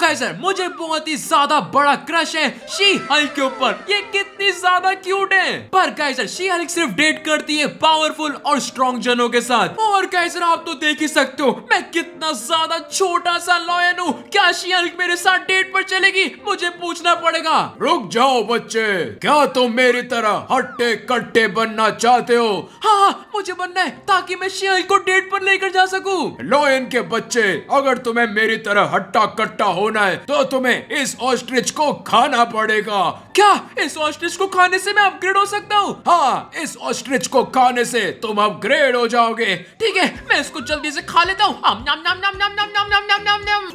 Geyser मुझे बहुत ही ज्यादा बड़ा क्रश है शी हल्क के ऊपर ये कितनी ज्यादा क्यूट है पर गाइजर शी हल्क सिर्फ डेट करती है पावरफुल और स्ट्रॉन्ग जनों के साथ और गाइजर आप तो देख ही सकते हो मैं कितना ज्यादा छोटा सा लॉयन हूँ क्या शी हल्क मेरे साथ डेट पर चलेगी मुझे पूछना पड़ेगा रुक जाओ बच्चे क्या तुम तो मेरी तरह हट्टे कट्टे बनना चाहते हो हाँ, हाँ मुझे बनना है ताकि मैं शी शेल को डेट पर लेकर जा सकूं लॉयन के बच्चे अगर तुम्हें मेरी तरह हट्टा कट्टा हो होना है तो तुम्हें इस ऑस्ट्रिच को खाना पड़ेगा क्या इस ऑस्ट्रिच को खाने से मैं अपग्रेड हो सकता हूँ हाँ इस ऑस्ट्रिच को खाने से तुम अपग्रेड हो जाओगे ठीक है मैं इसको जल्दी से खा लेता हूँ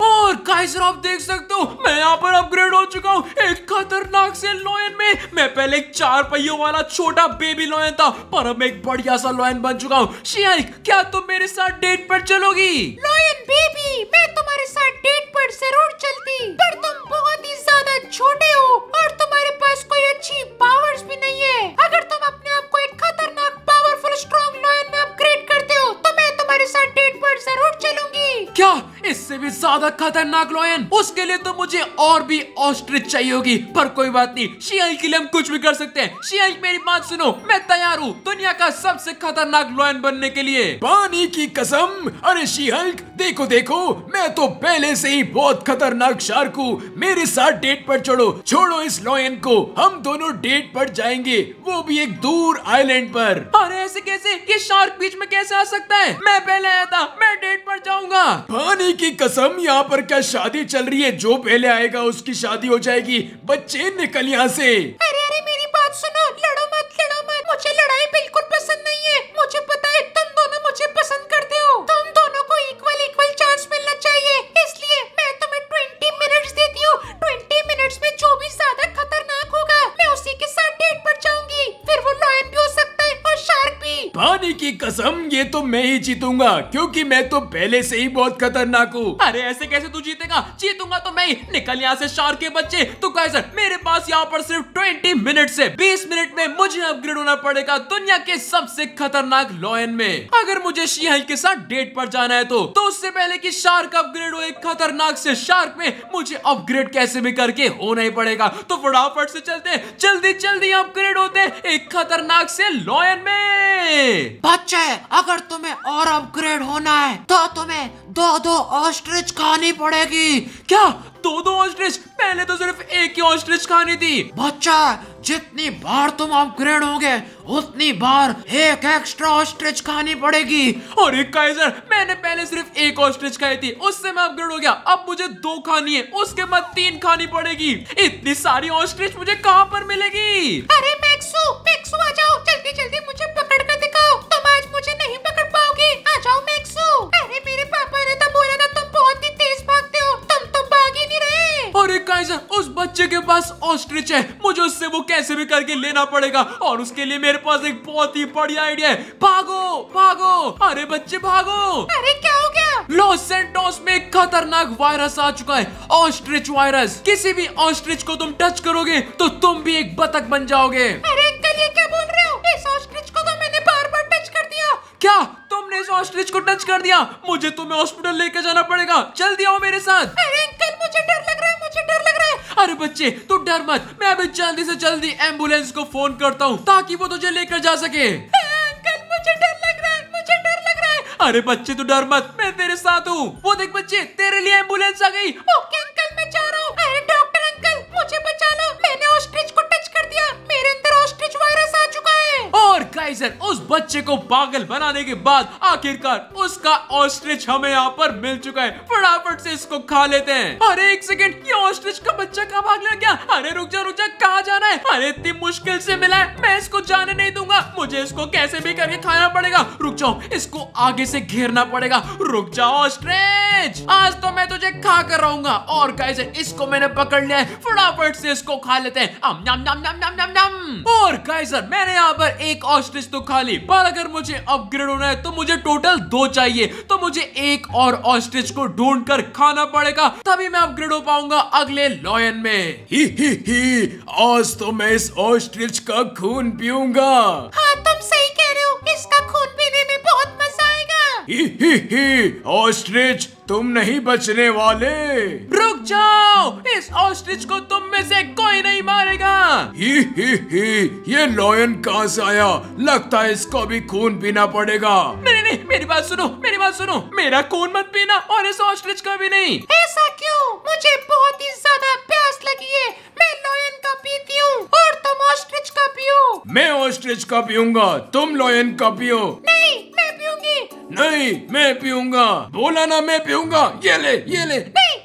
और काइजर आप देख सकते हो मैं यहाँ पर अपग्रेड हो चुका हूँ एक खतरनाक से लोयन में मैं पहले एक चार पहियों वाला छोटा बेबी लोयन था पर अब एक बढ़िया सा लोयन बन चुका हूँ क्या तुम मेरे साथ डेट पर चलोगी लोयन बेबी मैं तुम्हारे साथ डेट पर जरूर चलती पर तुम बहुत ही ज्यादा छोटे हो और तुम्हारे पास कोई अच्छी पावर्स भी नहीं है अगर तुम अपने आप को एक खतरनाक पावरफुल स्ट्रॉन्ग लॉयन में अपग्रेड करते हो तो मैं तुम्हारे साथ डेट पर जरूर चलूंगी क्या इससे भी ज्यादा खतरनाक लॉयन उसके लिए तो मुझे और भी ऑस्ट्रिच चाहिए होगी पर कोई बात नहीं शियल के लिए हम कुछ भी कर सकते हैं शियल मेरी बात सुनो मैं तैयार हूँ दुनिया का सबसे खतरनाक लॉयन बनने के लिए पानी की कसम अरे शियल देखो देखो मैं तो पहले से ही बहुत खतरनाक शार्क हूँ मेरे साथ डेट पर चढ़ो छोड़ो इस लॉयन को हम दोनों डेट पर जाएंगे वो भी एक दूर आइलैंड पर अरे ऐसे कैसे ये शार्क बीच में कैसे आ सकता है मैं पहले आया था मैं डेट मर जाऊंगा पानी की कसम यहाँ पर क्या शादी चल रही है जो पहले आएगा उसकी शादी हो जाएगी बच्चे निकल यहाँ से अरे नहीं जीतूंगा क्योंकि मैं तो पहले से ही बहुत खतरनाक हूँ अरे ऐसे कैसे तू जीतेगा जीतूंगा तो मैं ही निकल यहाँ से शार के बच्चे तो सर मेरे पास यहाँ पर सिर्फ ट्वेंटी मिनट से बीस मिनट में मुझे अपग्रेड होना पड़ेगा दुनिया के सबसे खतरनाक लॉयन में अगर मुझे शीहल के साथ डेट पर जाना है तो, तो उससे पहले की शार्क अपग्रेड हो एक खतरनाक से शार्क में मुझे अपग्रेड कैसे भी करके होना ही पड़ेगा तो फटाफट से चलते जल्दी जल्दी अपग्रेड होते एक खतरनाक से लॉयन में बच्चे अगर तुम्हें तुम्हें और अपग्रेड होना है तो तुम्हें दो दो ऑस्ट्रिच खानी पड़ेगी क्या दो दो ऑस्ट्रिच पहले तो सिर्फ एक ही ऑस्ट्रिच खानी थी बच्चा जितनी बार तुम अपग्रेड होगे उतनी बार एक एक्स्ट्रा ऑस्ट्रिच खानी पड़ेगी और एक काइजर मैंने पहले सिर्फ एक ऑस्ट्रिच खाई थी उससे मैं अपग्रेड हो गया अब मुझे दो खानी है उसके बाद तीन खानी पड़ेगी इतनी सारी ऑस्ट्रिच मुझे कहाँ पर मिलेगी अरे मैक्सू मैक्सू आ जाओ जल्दी जल्दी मुझे पकड़ कर दिखाओ तुम आज मुझे नहीं जाओगे आ जाओ अरे मेरे पापा ने तो बोला था तुम बहुत ही तेज भागते हो तुम तो भाग ही नहीं रहे अरे काइजर उस बच्चे के पास ऑस्ट्रिच है मुझे उससे वो कैसे भी करके लेना पड़ेगा और उसके लिए मेरे पास एक बहुत ही बढ़िया आइडिया है भागो भागो अरे बच्चे भागो अरे क्या हो गया लॉस सेंटोस में एक खतरनाक वायरस आ चुका है ऑस्ट्रिच वायरस किसी भी ऑस्ट्रिच को तुम टच करोगे तो तुम भी एक बतख बन जाओगे अरे अंकल ये क्या बोल रहे हो इस ऑस्ट्रिच को तो क्या तुमने इस ऑस्ट्रिच को टच कर दिया मुझे तुम्हें हॉस्पिटल लेके जाना पड़ेगा जल्दी आओ मेरे साथ अरे अंकल मुझे डर लग रहा है मुझे डर लग रहा है अरे बच्चे तू डर मत मैं अभी जल्दी से जल्दी एम्बुलेंस को फोन करता हूँ ताकि वो तुझे लेकर जा सके अंकल मुझे डर लग रहा है मुझे डर लग रहा है अरे बच्चे तू डर मत मैं तेरे साथ हूँ वो देख बच्चे तेरे लिए एम्बुलेंस आ गई ओके अंकल मैं जा रहा हूँ अरे डॉक्टर अंकल मुझे बचा लो मैंने ऑस्ट्रिच को टच कर दिया मेरे अंदर ऑस्ट्रिच वायरस आ चुका है और फर्टिलाइजर उस बच्चे को पागल बनाने के बाद आखिरकार उसका ऑस्ट्रिच हमें यहाँ पर मिल चुका है फटाफट से इसको खा लेते हैं अरे एक सेकेंड ये ऑस्ट्रिच का बच्चा कहा भाग लग गया अरे रुक जा रुक जा कहा जाना है अरे इतनी मुश्किल से मिला है मैं इसको जाने नहीं दूंगा मुझे इसको कैसे भी करके खाना पड़ेगा रुक जाओ इसको आगे से घेरना पड़ेगा रुक जाओ ऑस्ट्रिच आज तो मैं तुझे खा कर रहूंगा और कैसे इसको मैंने पकड़ लिया है फटाफट से इसको खा लेते हैं और काइजर मैंने यहाँ पर एक ऑस्ट्रिच हॉस्टेज तो खाली पर अगर मुझे अपग्रेड होना है तो मुझे टोटल दो चाहिए तो मुझे एक और ऑस्ट्रिच को ढूंढ कर खाना पड़ेगा तभी मैं अपग्रेड हो पाऊंगा अगले लॉयन में ही ही ही आज तो मैं इस ऑस्ट्रिच का खून पीऊंगा हाँ तुम सही कह रहे हो इसका खून पीने में बहुत मजा आएगा ही ही ही ऑस्ट्रिच तुम नहीं बचने वाले ब्रो जाओ इस ऑस्ट्रिच को तुम में से कोई नहीं मारेगा ही ही ही ये लॉयन कहाँ से आया लगता है इसको भी खून पीना पड़ेगा नहीं नहीं मेरी बात सुनो मेरी बात सुनो मेरा खून मत पीना और इस ऑस्ट्रिच का भी नहीं ऐसा क्यों मुझे बहुत ही ज्यादा प्यास लगी है मैं लॉयन का पीती हूँ और तुम ऑस्ट्रिच का पियो मैं ऑस्ट्रिच का पीऊंगा तुम लॉयन का पियो नहीं मैं पीऊंगी नहीं मैं पीऊंगा बोला ना मैं पीऊंगा ये ले ये ले नहीं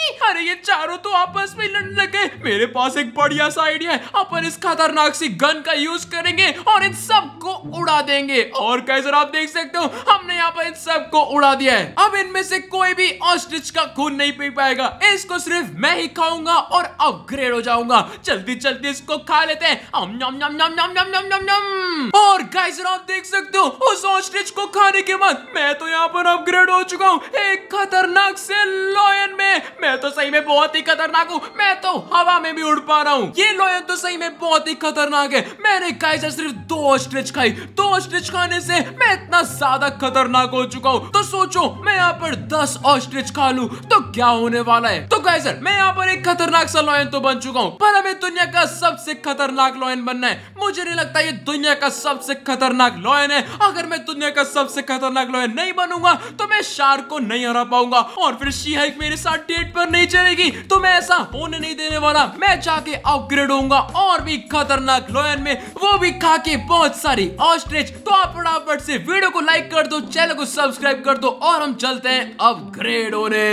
की अरे ये चारों तो आपस में लड़ने लगे मेरे पास एक बढ़िया सा आइडिया है अपन इस खतरनाक सी गन का यूज करेंगे और इन सबको उड़ा देंगे और कैसे आप देख सकते हो हमने यहाँ पर इन सबको उड़ा दिया है अब इनमें से कोई भी ऑस्ट्रिच का खून नहीं पी पाएगा इसको सिर्फ मैं ही खाऊंगा और अपग्रेड हो जाऊंगा जल्दी जल्दी इसको खा लेते हैं नम नम नम नम नम नम नम नम और गाइस आप देख सकते हो उस ऑस्ट्रिच को खाने के बाद मैं तो यहाँ पर अपग्रेड हो चुका हूँ एक खतरनाक से लॉयन में मैं मैं तो सही में बहुत ही खतरनाक हूँ मैं तो हवा में भी उड़ पा रहा हूँ ये लोयन तो सही में बहुत ही खतरनाक है मैंने खाई सिर्फ दो स्ट्रिच खाई दो स्ट्रिच खाने से मैं इतना ज्यादा खतरनाक हो चुका हूँ तो सोचो मैं यहाँ पर दस ऑस्ट्रिच खा लू तो क्या होने वाला है तो गाय मैं यहाँ पर एक खतरनाक सा लॉयन तो बन चुका हूँ पर हमें दुनिया का सबसे खतरनाक लॉयन बनना है मुझे नहीं लगता ये दुनिया का सबसे खतरनाक लॉयन है अगर मैं दुनिया का सबसे खतरनाक लॉयन नहीं बनूंगा तो मैं शार्क को नहीं हरा पाऊंगा और फिर शी मेरे साथ डेट पर पर नहीं चलेगी तो मैं ऐसा होने नहीं देने वाला मैं जाके अपग्रेड होऊंगा और भी खतरनाक लोयन में वो भी खा के बहुत सारी ऑस्ट्रिच तो आप फटाफट से वीडियो को लाइक कर दो चैनल को सब्सक्राइब कर दो और हम चलते हैं अपग्रेड होने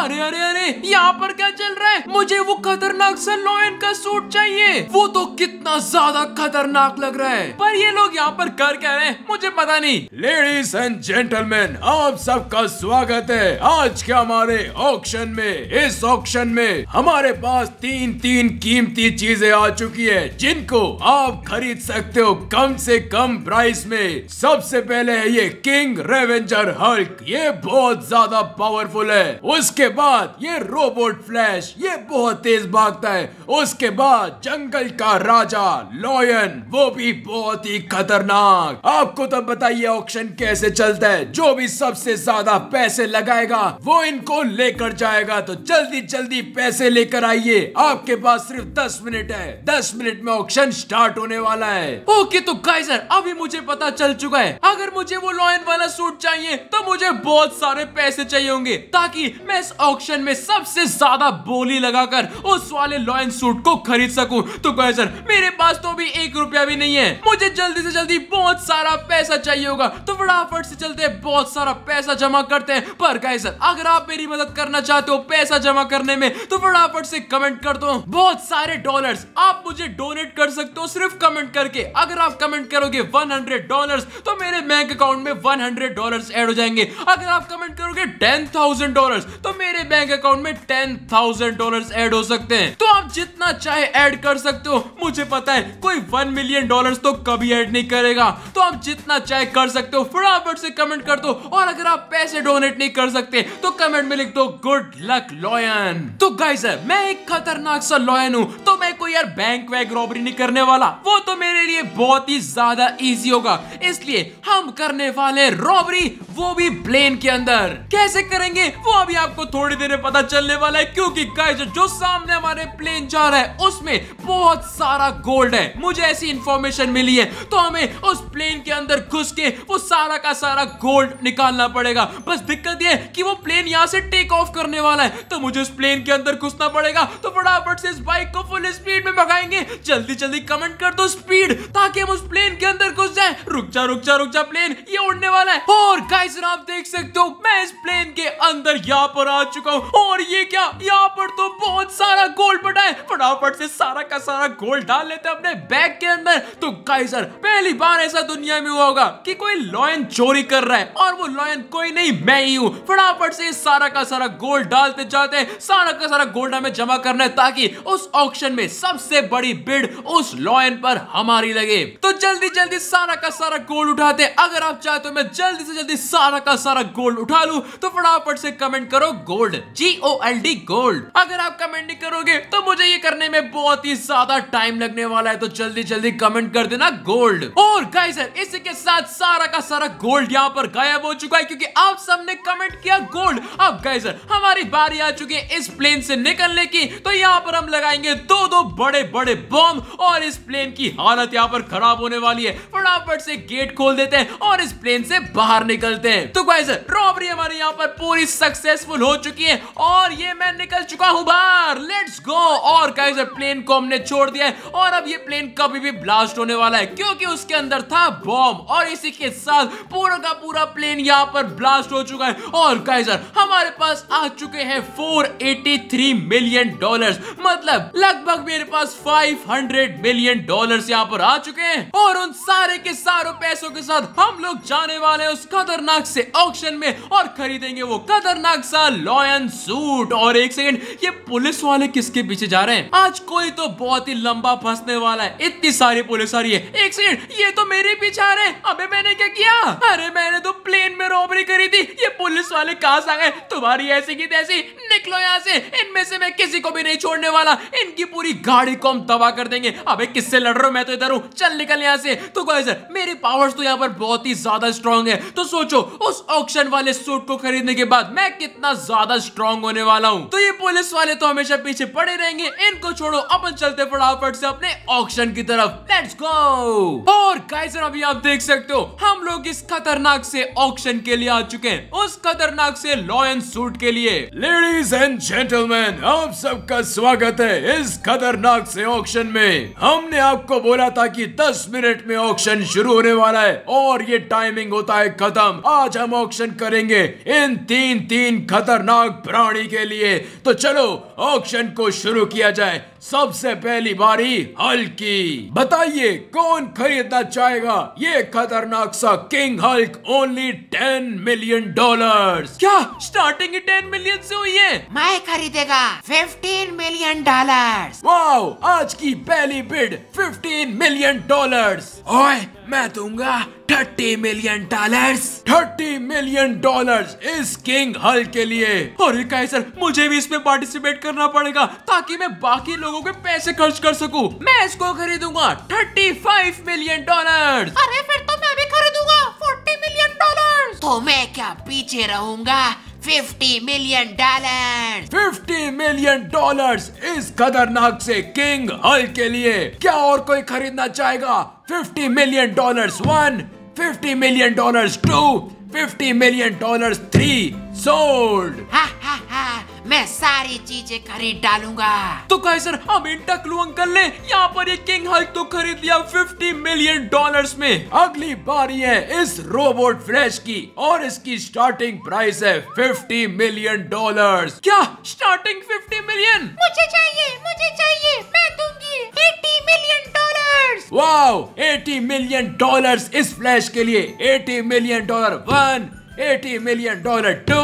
अरे अरे अरे यहाँ पर क्या चल रहा है मुझे वो खतरनाक सा लोयन का सूट चाहिए वो तो कितना ज्यादा खतरनाक लग रहा है पर ये लोग यहाँ पर कर क्या रहे हैं मुझे पता नहीं लेडीज एंड जेंटलमैन आप सबका स्वागत है आज के हमारे ऑप्शन में इस ऑक्शन में हमारे पास तीन तीन कीमती चीजें आ चुकी है जिनको आप खरीद सकते हो कम से कम प्राइस में सबसे पहले है ये किंग रेवेंजर हल्क ये बहुत ज्यादा पावरफुल है उसके बाद ये रोबोट फ्लैश ये बहुत तेज भागता है उसके बाद जंगल का राजा लॉयन वो भी बहुत ही खतरनाक आपको तो बताइए ऑक्शन कैसे चलता है जो भी सबसे ज्यादा पैसे लगाएगा वो इनको लेकर जाएगा लगा तो जल्दी जल्दी पैसे लेकर आइए आपके पास सिर्फ दस मिनट है दस मिनट में ऑक्शन स्टार्ट होने वाला है ओके तो काइजर अभी मुझे पता चल चुका है अगर मुझे वो लॉयन वाला सूट चाहिए तो मुझे बहुत सारे पैसे चाहिए होंगे ताकि मैं इस ऑक्शन में सबसे ज्यादा बोली लगाकर उस वाले लॉयन सूट को खरीद सकूं तो गाइजर मेरे पास तो अभी एक रुपया भी नहीं है मुझे जल्दी से जल्दी बहुत सारा पैसा चाहिए होगा तो फटाफट से चलते बहुत सारा पैसा जमा करते हैं पर गाइजर अगर आप मेरी मदद करना चाहते हो पैसा जमा करने में तो फटाफट से कमेंट कर दो बहुत सारे डॉलर्स आप मुझे डोनेट कर सकते हो सिर्फ कमेंट करके अगर आप कमेंट करोगे 100 डॉलर्स तो मेरे बैंक अकाउंट में 100 डॉलर्स ऐड हो जाएंगे अगर आप कमेंट करोगे 10,000 डॉलर्स तो मेरे बैंक अकाउंट में 10,000 डॉलर्स ऐड हो सकते हैं तो आप जितना चाहे ऐड कर सकते हो मुझे पता है कोई वन मिलियन डॉलर तो कभी ऐड नहीं करेगा तो आप जितना चाहे कर सकते हो फटाफट से कमेंट कर दो और अगर आप पैसे डोनेट नहीं कर सकते तो कमेंट में लिख दो गुड लक लक लॉयन तो गाइस मैं एक खतरनाक सा लॉयन हूँ तो मैं कोई यार बैंक वैंक रॉबरी नहीं करने वाला वो तो मेरे लिए बहुत ही ज्यादा इजी होगा इसलिए हम करने वाले रॉबरी वो भी प्लेन के अंदर कैसे करेंगे वो अभी आपको थोड़ी देर में पता चलने वाला है क्योंकि गाइस जो सामने हमारे प्लेन जा रहा है उसमें बहुत सारा गोल्ड है मुझे ऐसी इंफॉर्मेशन मिली है तो हमें उस प्लेन के अंदर घुस के वो सारा का सारा गोल्ड निकालना पड़ेगा बस दिक्कत ये है कि वो प्लेन यहाँ से टेक ऑफ करने वाला जाना है तो मुझे उस प्लेन के अंदर घुसना पड़ेगा तो फटाफट से इस बाइक को फुल स्पीड में भगाएंगे जल्दी जल्दी कमेंट कर दो स्पीड ताकि हम उस प्लेन के अंदर घुस जाए रुक जा रुक जा रुक जा प्लेन ये उड़ने वाला है और गाइस आप देख सकते हो मैं इस प्लेन के अंदर यहाँ पर आ चुका हूँ और ये क्या यहाँ पर तो बहुत सारा गोल्ड पटा है फटाफट से सारा का सारा गोल्ड डाल लेते हैं अपने बैग के अंदर तो गाइसर पहली बार ऐसा दुनिया में हुआ होगा कि कोई लॉयन चोरी कर रहा है और वो लॉयन कोई नहीं मैं ही हूँ फटाफट से सारा का सारा गोल्ड डाल निकालते जाते हैं सारा का सारा गोल्ड हमें जमा करना है ताकि उस ऑक्शन में सबसे बड़ी बिड उस लॉयन पर हमारी लगे तो जल्दी जल्दी सारा का सारा गोल्ड उठाते अगर आप चाहे तो मैं जल्दी से जल्दी सारा का सारा गोल्ड उठा लू तो फटाफट से कमेंट करो gold G O L D gold अगर आप कमेंट नहीं करोगे तो मुझे ये करने में बहुत ही ज्यादा टाइम लगने वाला है तो जल्दी जल्दी कमेंट कर देना गोल्ड और गाइस इसी के साथ सारा का सारा गोल्ड यहाँ पर गायब हो चुका है क्योंकि आप सबने कमेंट किया गोल्ड अब गाइस हमारी बात बारी आ चुकी है इस प्लेन से निकलने की तो यहाँ पर हम लगाएंगे दो दो बड़े बड़े बॉम्ब और इस प्लेन की हालत यहाँ पर खराब होने वाली है फटाफट से गेट खोल देते हैं और इस प्लेन से बाहर निकलते हैं तो गाइस रॉबरी हमारे यहाँ पर पूरी सक्सेसफुल हो चुकी है और ये मैं निकल चुका हूँ बाहर लेट्स गो और गाइस प्लेन को हमने छोड़ दिया है और अब ये प्लेन कभी भी ब्लास्ट होने वाला है क्योंकि उसके अंदर था बॉम्ब और इसी के साथ पूरा का पूरा प्लेन यहाँ पर ब्लास्ट हो चुका है और गाइस हमारे पास आ चुके हैं हैं 483 मिलियन डॉलर्स मतलब लगभग मेरे पास 500 मिलियन डॉलर्स यहाँ पर आ चुके हैं और उन सारे के सारों पैसों के साथ हम लोग जाने वाले हैं उस खतरनाक से ऑक्शन में और खरीदेंगे वो खतरनाक सा लॉयन सूट और एक सेकेंड ये पुलिस वाले किसके पीछे जा रहे हैं आज कोई तो बहुत ही लंबा फंसने वाला है इतनी सारी पुलिस आ रही है एक सेकेंड ये तो मेरे पीछे आ रहे हैं अबे मैंने क्या किया अरे मैंने तो प्लेन में रॉबरी करी थी ये पुलिस वाले कहा आ गए तुम्हारी ऐसी की तैसी me निकलो यहाँ से इनमें से मैं किसी को भी नहीं छोड़ने वाला इनकी पूरी गाड़ी को हम तबाह कर देंगे अबे किससे लड़ रहा हूँ मैं तो इधर हूँ चल निकल यहाँ से तो सर मेरी पावर्स तो यहाँ पर बहुत ही ज्यादा स्ट्रांग है तो सोचो उस ऑक्शन वाले सूट को खरीदने के बाद मैं कितना ज्यादा स्ट्रांग होने वाला हूँ तो ये पुलिस वाले तो हमेशा पीछे पड़े रहेंगे इनको छोड़ो अपन चलते फटाफट से अपने ऑक्शन की तरफ लेट्स गो और गाइजर अभी आप देख सकते हो हम लोग इस खतरनाक से ऑक्शन के लिए आ चुके हैं उस खतरनाक से लॉयन सूट के लिए लेडीज लेडीज एंड जेंटलमैन आप सबका स्वागत है इस खतरनाक से ऑक्शन में हमने आपको बोला था कि 10 मिनट में ऑक्शन शुरू होने वाला है और ये टाइमिंग होता है खत्म आज हम ऑक्शन करेंगे इन तीन तीन खतरनाक प्राणी के लिए तो चलो ऑक्शन को शुरू किया जाए सबसे पहली बारी हल्की बताइए कौन खरीदना चाहेगा ये खतरनाक सा king hulk only ten million dollar क्या स्टार्टिंग ही टेन मिलियन से हुई है मैं खरीदेगा फिफ्टीन मिलियन डॉलर वाओ आज की पहली बिड फिफ्टीन मिलियन डॉलर ओए मैं दूंगा thirty million dollar thirty million dollar इस किंग हल के लिए और सर मुझे भी इसमें पार्टिसिपेट करना पड़ेगा ताकि मैं बाकी लोगों के पैसे खर्च कर सकूं मैं इसको खरीदूंगा थर्टी फाइव मिलियन डॉलर अरे फिर तो मैं भी खरीदूंगा फोर्टी मिलियन डॉलर तो मैं क्या पीछे रहूंगा fifty million dollar fifty million dollar इस खतरनाक से किंग हल के लिए क्या और कोई खरीदना चाहेगा Fifty million million, one, one. Fifty million million, two, two. Fifty million million, three, sold हा हा हा मैं सारी चीजें खरीद डालूंगा तो कहे सर हम इन टकलू अंकल ने यहाँ पर ये किंग हल्क तो खरीद लिया 50 मिलियन डॉलर्स में अगली बारी है इस रोबोट फ्लैश की और इसकी स्टार्टिंग प्राइस है 50 मिलियन डॉलर्स क्या स्टार्टिंग 50 मिलियन मुझे चाहिए मुझे चाहिए मैं दूंगी 80 million dollars wow 80 million dollars इस फ्लैश के लिए 80 million dollar one 80 million dollar two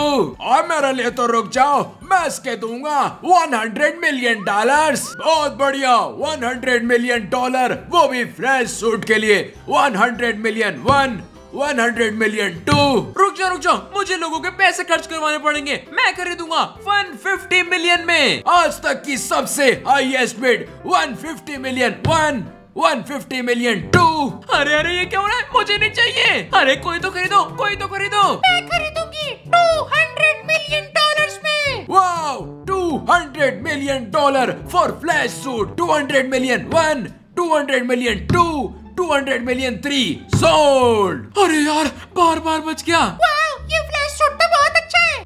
और मेरे लिए तो रुक जाओ मैं इसके दूंगा 100 मिलियन डॉलर्स बहुत बढ़िया 100 मिलियन डॉलर वो भी फ्रेश सूट के लिए 100 मिलियन वन 100 मिलियन टू रुक जाओ रुक जाओ मुझे लोगों के पैसे खर्च करवाने पड़ेंगे मैं खरीदूंगा 150 मिलियन में आज तक की सबसे highest bid 150 million one one fifty million two अरे अरे ये क्या हो रहा है मुझे नहीं चाहिए अरे कोई तो खरीदो कोई तो खरीदो मैं खरीदूंगी हंड्रेड मिलियन डॉलर्स में wow hundred million dollar for flash suit two hundred million one two hundred million two two hundred million three sold अरे यार बार बार बच गया वाओ ये फ्लैश सूट तो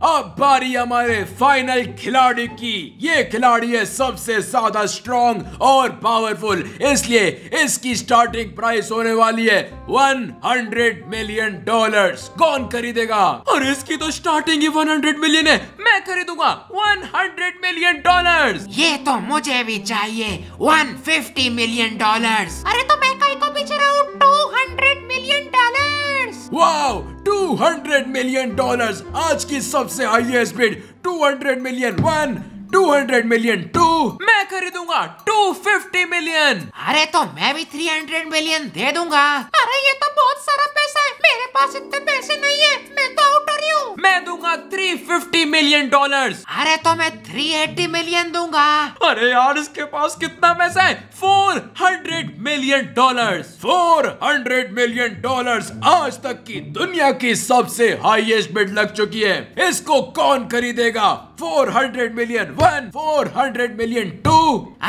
अब बारी हमारे फाइनल खिलाड़ी की ये खिलाड़ी है सबसे ज्यादा स्ट्रॉन्ग और पावरफुल इसलिए इसकी स्टार्टिंग प्राइस होने वाली है 100 मिलियन डॉलर्स कौन खरीदेगा और इसकी तो स्टार्टिंग ही 100 मिलियन है मैं खरीदूंगा 100 मिलियन डॉलर्स ये तो मुझे भी चाहिए 150 मिलियन डॉलर्स अरे तो मैं कहीं को पीछे रहा हूँ 200 मिलियन डॉलर इस वाओ 200 मिलियन डॉलर्स आज की सबसे highest bid 200 million one two hundred million two मैं खरीदूंगा टू फिफ्टी मिलियन अरे तो मैं भी थ्री हंड्रेड मिलियन दे दूंगा अरे ये तो बहुत सारा पैसा है मेरे पास इतने पैसे नहीं है मैं तो आउट हो रही हूँ मैं दूंगा थ्री फिफ्टी मिलियन डॉलर अरे तो मैं थ्री एट्टी मिलियन दूंगा अरे यार इसके पास कितना पैसा है four hundred million dollar four hundred million dollar आज तक की दुनिया की सबसे हाईएस्ट बिड लग चुकी है इसको कौन खरीदेगा four hundred million one four hundred million two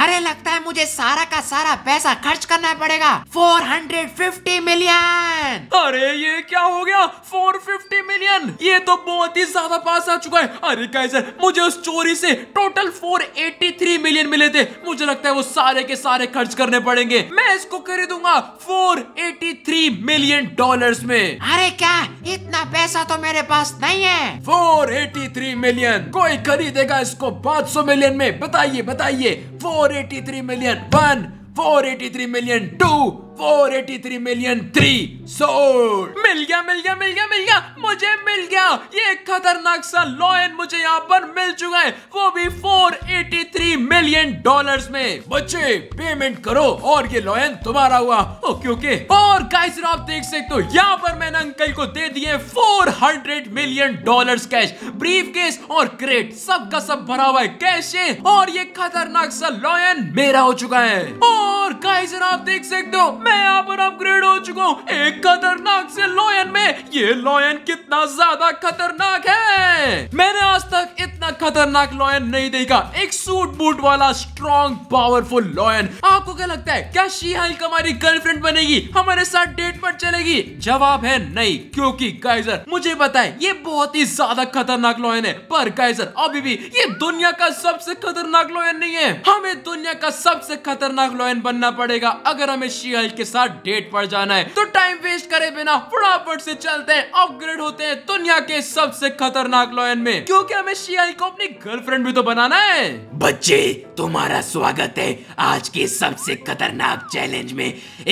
अरे लगता है मुझे सारा का सारा पैसा खर्च करना पड़ेगा फोर हंड्रेड फिफ्टी मिलियन अरे ये क्या हो गया फोर फिफ्टी मिलियन ये तो बहुत ही ज्यादा पास आ चुका है अरे कैसे मुझे उस चोरी से total four eighty three million मिले थे मुझे लगता है वो सारे के सारे खर्च करने पड़ेंगे मैं इसको खरीदूंगा four eighty three million dollar में अरे क्या इतना पैसा तो मेरे पास नहीं है फोर एटी थ्री मिलियन कोई खरीदेगा इसको बाद सौ मिलियन में बताइए बताइए 483 million one 483 million two eighty three million three sold मिल गया मिल गया मिल गया मिल गया मुझे मिल गया ये खतरनाक सा लॉयन मुझे यहाँ पर मिल चुका है वो भी four eighty three million dollar में बच्चे पेमेंट करो और ये लॉयन तुम्हारा हुआ ओके ओके और गाइस आप देख सकते हो यहाँ पर मैंने अंकल को दे दिए four hundred million dollar cash briefcase और क्रेट सब का सब भरा हुआ है कैश है और ये खतरनाक सा लॉयन मेरा हो चुका है और गाइस आप देख सकते हो मैं मैं यहाँ पर अपग्रेड हो चुका हूँ एक खतरनाक से लॉयन में ये लॉयन कितना ज्यादा खतरनाक है मैंने आज तक इतना खतरनाक लॉयन नहीं देखा एक सूट बूट वाला स्ट्रॉन्ग पावरफुल लॉयन आपको क्या लगता है क्या शी हल्क हमारी गर्लफ्रेंड बनेगी हमारे साथ डेट पर चलेगी जवाब है नहीं क्योंकि गाइजर मुझे बताए ये बहुत ही ज्यादा खतरनाक लॉयन है पर गाइजर अभी भी ये दुनिया का सबसे खतरनाक लॉयन नहीं है हमें दुनिया का सबसे खतरनाक लॉयन बनना पड़ेगा अगर हमें शी हल्क के साथ डेट पर जाना है तो टाइम वेस्ट करे बिना फटाफट से चलते हैं अपग्रेड होते हैं दुनिया के सबसे खतरनाक लॉयन में क्योंकि हमें शिया को अपनी गर्लफ्रेंड भी तो बनाना है बच्चे तुम्हारा स्वागत है आज के सबसे खतरनाक चैलेंज में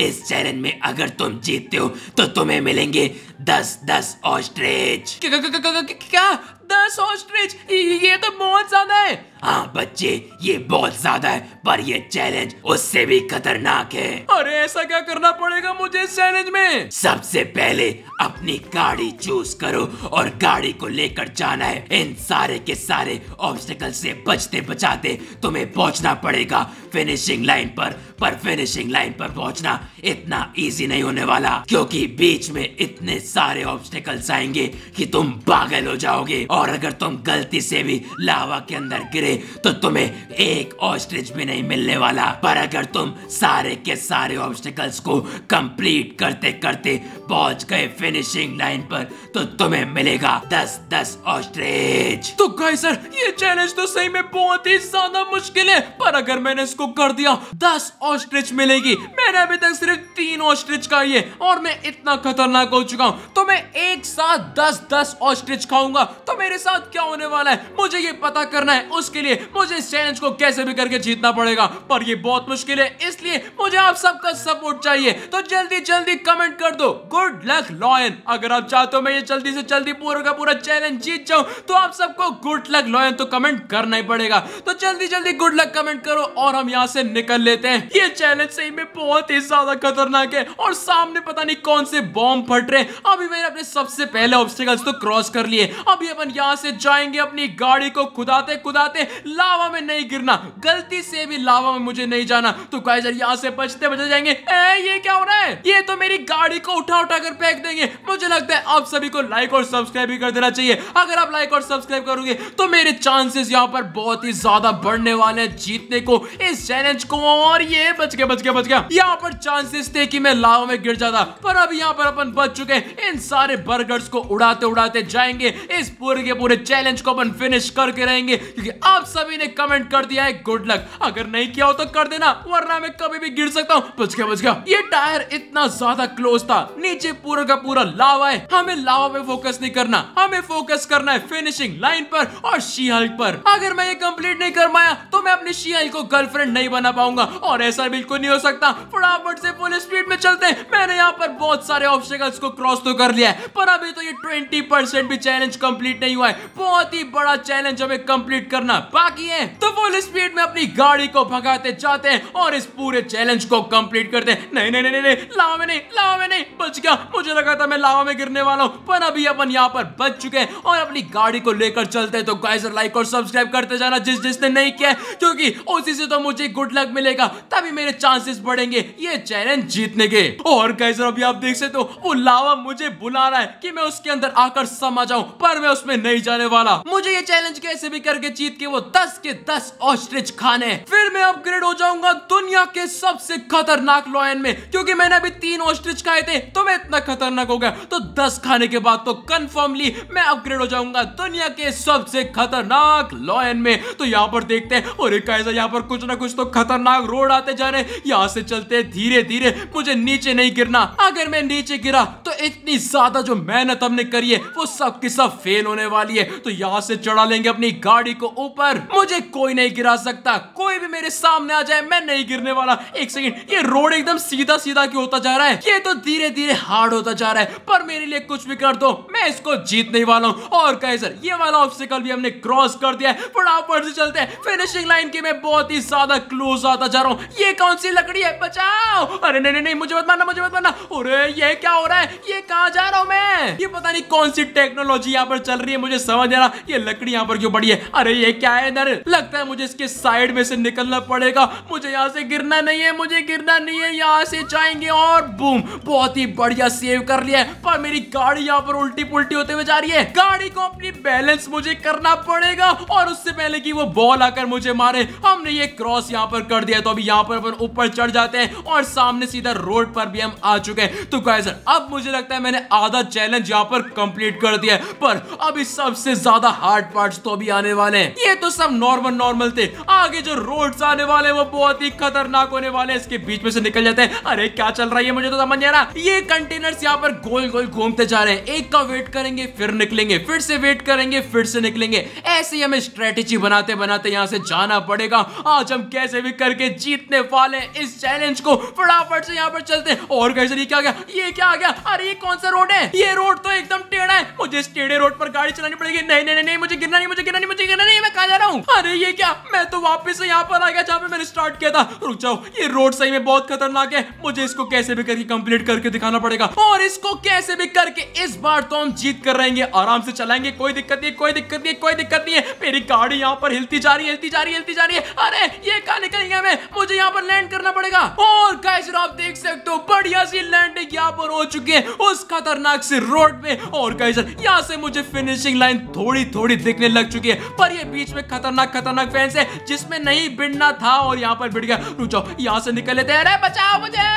इस चैलेंज में अगर तुम जीतते हो तो तुम्हें मिलेंगे दस दस ऑस्ट्रेच क्या दस ऑस्ट्रेच ये तो बहुत ज्यादा है हाँ बच्चे ये बहुत ज्यादा है पर ये चैलेंज उससे भी खतरनाक है अरे ऐसा क्या करना पड़ेगा मुझे इस चैलेंज में सबसे पहले अपनी गाड़ी चूज करो और गाड़ी को लेकर जाना है इन सारे के सारे ऑब्स्टिकल से बचते बचाते तुम्हें पहुंचना पड़ेगा फिनिशिंग लाइन पर पर फिनिशिंग लाइन पर पहुंचना इतना इजी नहीं होने वाला क्योंकि बीच में इतने सारे ऑब्स्टिकल्स आएंगे कि तुम पागल हो जाओगे और अगर तुम गलती से भी लावा के अंदर गिरे तो तुम्हें एक ऑस्ट्रिच भी नहीं मिलने वाला पर अगर तुम सारे के सारे ऑब्स्टिकल्स को कंप्लीट करते करते पहुंच गए फिनिशिंग लाइन पर तो तुम्हें मिलेगा दस दस ऑस्ट्रिच तो गाय सर ये चैलेंज तो सही में बहुत ही ज्यादा मुश्किल है पर अगर मैंने इसको कर दिया दस ऑस्ट्रिच मिलेगी मैंने अभी तक सिर्फ तीन ऑस्ट्रिच खाई है और मैं इतना खतरनाक हो चुका हूँ तो मैं एक साथ दस दस ऑस्ट्रिच खाऊंगा तो मेरे साथ क्या होने वाला है मुझे ये पता करना है उसके लिए मुझे इस चैलेंज को कैसे भी करके जीतना पड़ेगा पर ये बहुत मुश्किल है इसलिए मुझे आप सबका सपोर्ट चाहिए तो जल्दी जल्दी कमेंट कर दो गुड लक लॉयन अगर आप चाहते हो मैं ये जल्दी से जल्दी पूरा का पूरा चैलेंज जीत जाऊं तो आप सबको गुड लक लॉयन तो कमेंट करना ही पड़ेगा तो जल्दी जल्दी गुड लक कमेंट करो और हम यहाँ से निकल लेते हैं ये चैलेंज सही में बहुत ही ज्यादा खतरनाक है और सामने पता नहीं कौन से बॉम्ब फट रहे अभी मैंने अपने सबसे पहले ऑब्स्टिकल्स तो क्रॉस कर लिए अभी अपन यहाँ से जाएंगे अपनी गाड़ी को खुदाते खुदाते लावा में नहीं गिरना गलती से भी लावा में मुझे नहीं जाना तो गाइस यहाँ से बचते बचते जाएंगे ए, ये क्या हो रहा है ये तो मेरी गाड़ी को उठा उठा कर फेंक देंगे मुझे लगता है आप सभी को लाइक और सब्सक्राइब भी कर देना चाहिए अगर आप लाइक और सब्सक्राइब करोगे तो मेरे चांसेस यहाँ पर बहुत ही ज्यादा बढ़ने वाले हैं जीतने को इस चैलेंज को और ये बच गया बच गया बच गया यहाँ पर चांसेस थे कि मैं लावा में गिर जाता पर अब यहाँ पर अपन बच चुके इन सारे बर्गर्स को उड़ाते उड़ाते जाएंगे इस पूरे के पूरे चैलेंज को अपन फिनिश करके रहेंगे क्योंकि आप सभी ने कमेंट कर दिया है गुड लक अगर नहीं किया हो तो कर देना वरना मैं कभी भी गिर सकता हूँ बच गया बच गया ये टायर इतना ज्यादा क्लोज था नीचे पूरा का पूरा लावा है हमें लावा पे फोकस नहीं करना हमें फोकस करना है फिनिशिंग लाइन पर और शीहल पर अगर मैं ये कम्प्लीट नहीं कर पाया तो मैं अपनी शीहल को गर्लफ्रेंड नहीं बना पाऊंगा और ऐसा बिल्कुल नहीं हो सकता फटाफट से फुल स्पीड में चलते हैं मैंने यहाँ पर बहुत सारे ऑब्स्टिकल्स को क्रॉस तो कर लिया है पर अभी तो ये 20 भी चैलेंज कंप्लीट नहीं हुआ है बहुत ही बड़ा चैलेंज हमें कंप्लीट करना बाकी है तो फुल स्पीड में अपनी गाड़ी को भगाते जाते हैं और इस पूरे चैलेंज को कम्प्लीट करते हैं नहीं नहीं नहीं नहीं लावा में नहीं लावा में नहीं बच गया मुझे लगा था मैं लावा में गिरने वाला हूँ पर अभी अपन यहाँ पर बच चुके हैं और अपनी गाड़ी को लेकर चलते हैं तो गाइजर लाइक और सब्सक्राइब करते जाना जिस जिसने नहीं किया क्योंकि उसी से तो मुझे गुड लक मिलेगा तभी मेरे चांसेस बढ़ेंगे ये चैलेंज जीतने के और गाइजर अभी आप देख सकते हो वो लावा मुझे बुला रहा है कि मैं उसके अंदर आकर समा जाऊं पर मैं उसमें नहीं जाने वाला मुझे ये चैलेंज कैसे भी करके जीत के वो दस के दस ऑस्ट्रिच खाने फिर मैं अपग्रेड हो जाऊंगा दुनिया के सबसे खतरनाक लॉयन में क्योंकि मैंने अभी तीन ऑस्ट्रिच खाए थे तो मैं इतना खतरनाक हो गया तो दस खाने के बाद तो कंफर्मली मैं अपग्रेड हो जाऊंगा दुनिया के सबसे खतरनाक लॉयन में तो यहाँ पर देखते हैं और एक ऐसा यहाँ पर कुछ ना कुछ तो खतरनाक रोड आते जा रहे यहाँ से चलते धीरे धीरे मुझे नीचे नहीं गिरना अगर मैं नीचे गिरा तो इतनी ज्यादा जो मेहनत हमने करी है वो सब की सब फेल होने वाली है तो यहाँ से चढ़ा लेंगे अपनी गाड़ी को ऊपर पर मुझे कोई नहीं गिरा सकता कोई भी मेरे सामने आ जाए मैं नहीं गिरने वाला एक सेकंड ये रोड एकदम सीधा सीधा क्यों होता जा रहा है ये तो धीरे धीरे हार्ड होता जा रहा है पर मेरे लिए कुछ भी कर दो मैं इसको जीतने वाला हूँ और कहे सर ये वाला ऑब्स्टिकल भी हमने क्रॉस कर दिया है फटाफट से चलते हैं फिनिशिंग लाइन के मैं बहुत ही ज्यादा क्लोज आता जा रहा हूँ ये कौन सी लकड़ी है बचाओ अरे नहीं नहीं मुझे मत मारना मुझे मत मारना अरे ये क्या हो रहा है ये कहाँ जा रहा हूँ मैं ये पता नहीं कौन सी टेक्नोलॉजी यहाँ पर चल रही है मुझे समझ आ रहा ये लकड़ी यहाँ पर क्यों बड़ी है अरे ये क्या क्या है इधर लगता है मुझे इसके साइड में से निकलना पड़ेगा मुझे यहाँ से गिरना नहीं है मुझे गिरना नहीं है यहाँ से जाएंगे और बूम बहुत ही बढ़िया सेव कर लिया है पर मेरी गाड़ी यहाँ पर उल्टी पुलटी होते हुए जा रही है गाड़ी को अपनी बैलेंस मुझे करना पड़ेगा और उससे पहले की वो बॉल आकर मुझे मारे हमने ये क्रॉस यहाँ पर कर दिया तो अभी यहाँ पर अपन ऊपर चढ़ जाते हैं और सामने सीधा रोड पर भी हम आ चुके हैं तो गाइस अब मुझे लगता है मैंने आधा चैलेंज यहाँ पर कंप्लीट कर दिया है पर अभी सबसे ज्यादा हार्ड पार्ट्स तो अभी आने वाले हैं ये तो सब नॉर्मल नॉर्मल थे आगे जो रोड आने वाले वो बहुत ही खतरनाक होने वाले इसके बीच में से निकल जाते हैं अरे क्या चल रहा है मुझे तो समझ नहीं आ रहा ये कंटेनर यहाँ पर गोल गोल घूमते जा रहे हैं एक का वेट करेंगे फिर निकलेंगे फिर से वेट करेंगे फिर से निकलेंगे ऐसे ही हमें स्ट्रेटेजी बनाते बनाते यहाँ से जाना पड़ेगा आज हम कैसे भी करके जीतने वाले इस चैलेंज को फटाफट से यहाँ पर चलते और कैसे ये क्या गया ये क्या आ गया अरे ये कौन सा रोड है ये रोड तो एकदम टेढ़ा है मुझे इस टेढ़े रोड पर गाड़ी चलानी पड़ेगी नहीं नहीं नहीं मुझे गिरना नहीं मुझे गिरना नहीं मुझे गिरना नहीं मैं कहा जा रहा हूँ अरे ये क्या मैं तो वापस से यहाँ पर आ गया जहाँ पे मैंने स्टार्ट किया था रुक जाओ ये रोड सही में बहुत खतरनाक है मुझे इसको कैसे भी करके कम्प्लीट करके दिखाना पड़ेगा और इसको कैसे भी करके इस बार तो हम जीत कर रहेंगे आराम से चलाएंगे कोई दिक्कत नहीं कोई दिक्कत नहीं कोई दिक्कत नहीं है मेरी गाड़ी यहाँ पर हिलती जा रही है हिलती जा रही हिलती जा रही है अरे ये कहा निकलेंगे हमें मुझे यहाँ पर लैंड करना पड़ेगा और कैसे आप देख सकते हो बढ़िया सी लैंडिंग यहाँ पर हो चुकी है उस खतरनाक से रोड में और कैसे यहाँ से मुझे फिनिशिंग लाइन थोड़ी थोड़ी दिखने लग चुकी है पर ये बीच में पे खतरनाक खतरनाक फैंस है जिसमें नहीं बिड़ना था और यहाँ पर बिड़ गया रुक जाओ यहाँ से निकल लेते हैं अरे बचाओ मुझे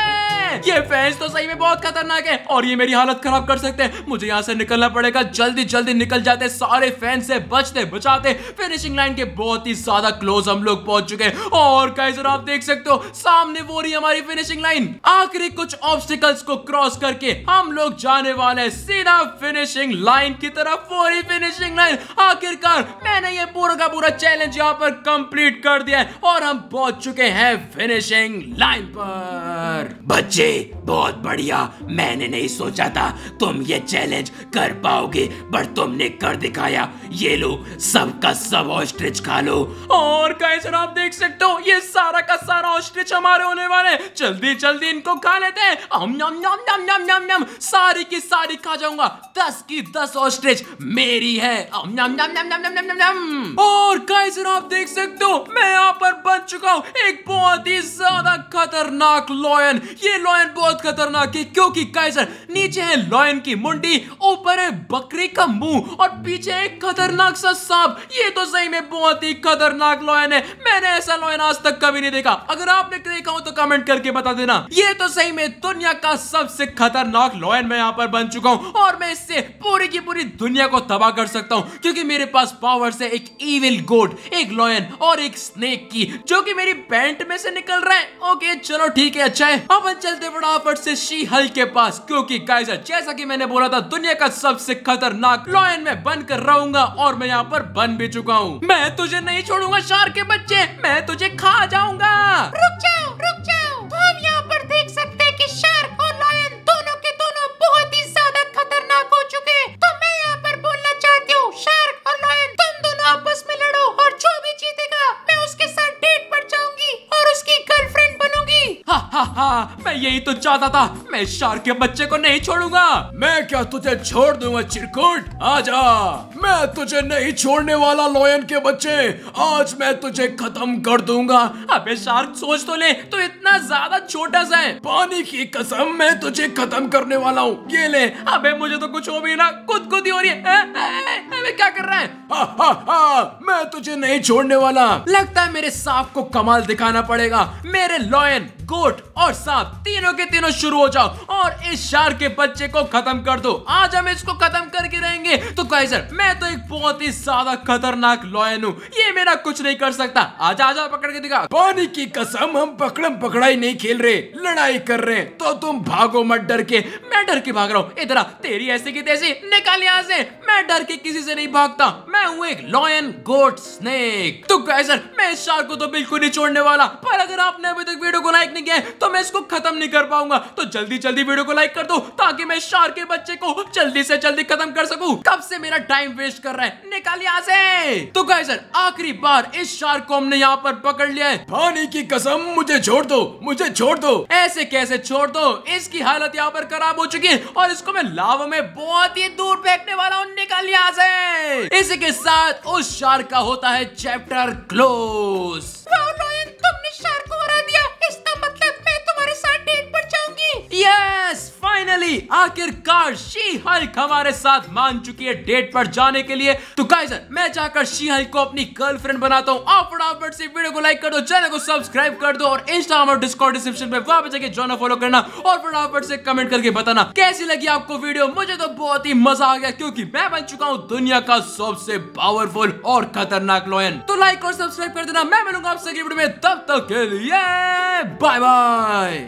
ये फैंस तो सही में बहुत खतरनाक है और ये मेरी हालत खराब कर सकते हैं मुझे यहाँ से निकलना पड़ेगा जल्दी जल्दी निकल जाते सारे फैंस से बचते बचाते फिनिशिंग लाइन के बहुत ही ज्यादा क्लोज हम लोग पहुंच चुके और कैसे आप देख सकते हो सामने वो रही हमारी फिनिशिंग लाइन आखिरी कुछ ऑब्स्टिकल्स को क्रॉस करके हम लोग जाने वाले सीधा फिनिशिंग लाइन की तरफ वो रही फिनिशिंग लाइन आखिरकार मैंने ये पूरा पूरा पूरा चैलेंज यहाँ पर कंप्लीट कर दिया है और हम पहुंच चुके हैं फिनिशिंग लाइन पर बच्चे बहुत बढ़िया मैंने नहीं सोचा था तुम ये चैलेंज कर पाओगे पर तुमने कर दिखाया ये लो सबका सब ऑस्ट्रिच खा लो और सर आप देख सकते हो ये सारा का सारा ऑस्ट्रिच हमारे होने वाले जल्दी जल्दी इनको खा लेते हैं हम नम नम नम नम नम नम सारी की सारी खा जाऊंगा दस की दस ऑस्ट्रिच मेरी है नम नम नम नम नम नम नम नम और गाइस आप देख सकते हो मैं यहाँ पर बन चुका हूँ एक बहुत ही ज्यादा खतरनाक लॉयन ये लॉयन बहुत खतरनाक है क्योंकि काइजर नीचे है लॉयन की मुंडी ऊपर है बकरी का मुंह और पीछे एक खतरनाक सा सांप ये तो सही में बहुत ही खतरनाक लॉयन है मैंने ऐसा लॉयन आज तक कभी नहीं देखा अगर आपने देखा हो तो कमेंट करके बता देना ये तो सही में दुनिया का सबसे खतरनाक लॉयन मैं यहाँ पर बन चुका हूँ और मैं इससे पूरी की पूरी दुनिया को तबाह कर सकता हूँ क्योंकि मेरे पास पावर से एक ईवे इविल गोट एक लॉयन और एक स्नेक की जो कि मेरी पैंट में से निकल रहा है ओके चलो ठीक है अच्छा है अब चलते फटाफट से शी हल के पास क्योंकि काइजर जैसा कि मैंने बोला था दुनिया का सबसे खतरनाक लॉयन में बन कर रहूंगा और मैं यहाँ पर बन भी चुका हूँ मैं तुझे नहीं छोड़ूंगा शार के बच्चे मैं तुझे खा जाऊंगा रुक जा हाँ मैं यही तो चाहता था मैं शार्क के बच्चे को नहीं छोड़ूंगा मैं क्या तुझे छोड़ दूंगा चिरकुट आजा मैं तुझे नहीं छोड़ने वाला लोयन के बच्चे आज मैं तुझे खत्म कर दूंगा अबे शार्क सोच तो ले तो इतना ज्यादा छोटा सा है पानी की कसम मैं तुझे खत्म करने वाला हूँ ये ले अबे मुझे तो कुछ हो भी ना खुद खुद ही हो रही है आ, आ, क्या कर रहा है हा, हा, हा, मैं तुझे नहीं छोड़ने वाला लगता है मेरे सांप को कमाल दिखाना पड़ेगा मेरे लॉयन गोट और सांप तीनों के तीनों शुरू हो जाओ और इस शार के बच्चे को खत्म कर दो आज हम इसको खत्म करके रहेंगे तो कैसे मैं तो एक बहुत ही ज्यादा खतरनाक लॉयन हूँ ये मेरा कुछ नहीं कर सकता आज आजा पकड़ के दिखा पानी की कसम हम पकड़म पकड़ाई नहीं खेल रहे लड़ाई कर रहे तो तुम भागो मत डर के मैं डर के भाग रहा हूँ इधर तेरी ऐसी की तैसी निकाल यहाँ से मैं डर के किसी से नहीं भागता मैं हूँ एक लॉयन गोट स्नेक तो कैसर मैं इस शार को तो बिल्कुल नहीं छोड़ने वाला पर अगर आपने अभी तक वीडियो को लाइक फेंकने गया है तो मैं इसको खत्म नहीं कर पाऊंगा तो जल्दी जल्दी वीडियो को लाइक कर दो ताकि मैं शार के बच्चे को जल्दी से जल्दी खत्म कर सकू कब से मेरा टाइम वेस्ट कर रहा है निकाल यहाँ से तो गाय सर आखिरी बार इस शार को हमने यहाँ पर पकड़ लिया है पानी की कसम मुझे छोड़ दो मुझे छोड़ दो ऐसे कैसे छोड़ दो इसकी हालत यहाँ पर खराब हो चुकी है और इसको मैं लावा में बहुत ही दूर फेंकने वाला हूँ निकाल यहाँ से इसी के साथ उस शार का होता है चैप्टर क्लोज तुमने शार को यस फाइनली आखिरकार शी हल्क हमारे साथ मान चुकी है डेट पर जाने के लिए तो गाइजर मैं जाकर शी हल्क को अपनी गर्लफ्रेंड बनाता हूँ आप फटाफट से वीडियो को लाइक कर दो चैनल को सब्सक्राइब कर दो और इंस्टाग्राम और डिस्कॉर्ड डिस्क्रिप्शन में वहां पर जाके जॉन फॉलो करना और फटाफट से कमेंट करके बताना कैसी लगी आपको वीडियो मुझे तो बहुत ही मजा आ गया क्योंकि मैं बन चुका हूँ दुनिया का सबसे पावरफुल और खतरनाक लॉयन तो लाइक और सब्सक्राइब कर देना मैं मिलूंगा आपसे तब तक के लिए बाय बाय